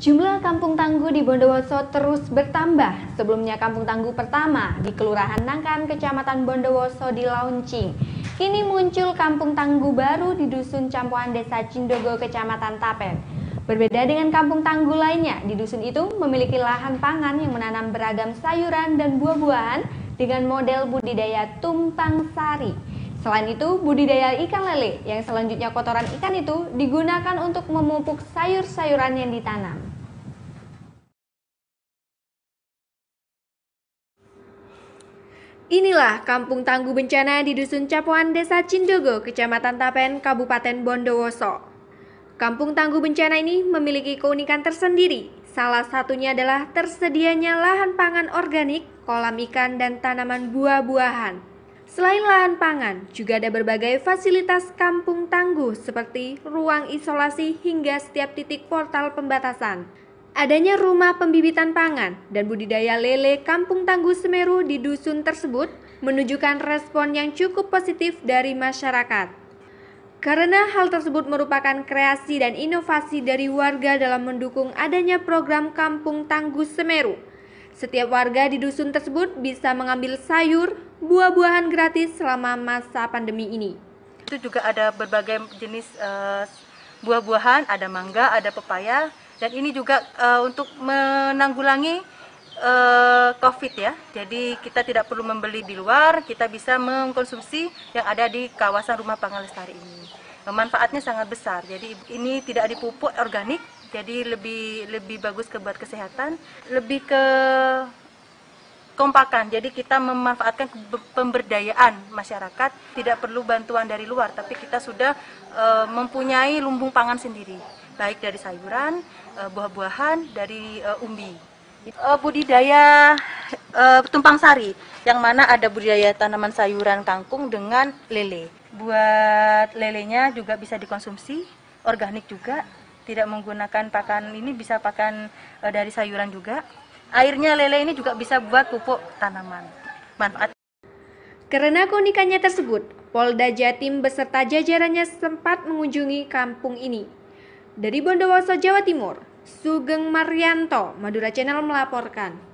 Jumlah kampung tangguh di Bondowoso terus bertambah. Sebelumnya kampung tangguh pertama di Kelurahan Nangkan, Kecamatan Bondowoso di launching. Kini muncul kampung tangguh baru di Dusun Campuan Desa Cindogo, Kecamatan Tapen. Berbeda dengan kampung tangguh lainnya, di dusun itu memiliki lahan pangan yang menanam beragam sayuran dan buah-buahan dengan model budidaya tumpang sari. Selain itu, budidaya ikan lele yang selanjutnya kotoran ikan itu digunakan untuk memupuk sayur-sayuran yang ditanam. Inilah kampung tangguh bencana di Dusun Capuan, Desa Cindogo, Kecamatan Tapen, Kabupaten Bondowoso. Kampung tangguh bencana ini memiliki keunikan tersendiri. Salah satunya adalah tersedianya lahan pangan organik, kolam ikan, dan tanaman buah-buahan. Selain lahan pangan, juga ada berbagai fasilitas kampung tangguh seperti ruang isolasi hingga setiap titik portal pembatasan. Adanya rumah pembibitan pangan dan budidaya lele kampung tangguh Semeru di dusun tersebut menunjukkan respon yang cukup positif dari masyarakat. Karena hal tersebut merupakan kreasi dan inovasi dari warga dalam mendukung adanya program Kampung Tangguh Semeru, setiap warga di dusun tersebut bisa mengambil sayur, buah-buahan gratis selama masa pandemi ini. Itu juga ada berbagai jenis uh, buah-buahan, ada mangga, ada pepaya, dan ini juga uh, untuk menanggulangi uh, COVID ya. Jadi kita tidak perlu membeli di luar, kita bisa mengkonsumsi yang ada di kawasan rumah pangan lestari ini manfaatnya sangat besar. Jadi ini tidak dipupuk organik, jadi lebih lebih bagus ke buat kesehatan, lebih ke kompakan. Jadi kita memanfaatkan pemberdayaan masyarakat, tidak perlu bantuan dari luar, tapi kita sudah e, mempunyai lumbung pangan sendiri, baik dari sayuran, e, buah-buahan, dari e, umbi. E, budidaya e, tumpang sari, yang mana ada budidaya tanaman sayuran kangkung dengan lele buat lelenya juga bisa dikonsumsi organik juga tidak menggunakan pakan ini bisa pakan e, dari sayuran juga airnya lele ini juga bisa buat pupuk tanaman manfaat karena keunikannya tersebut Polda Jatim beserta jajarannya sempat mengunjungi kampung ini dari Bondowoso Jawa Timur Sugeng Marianto Madura Channel melaporkan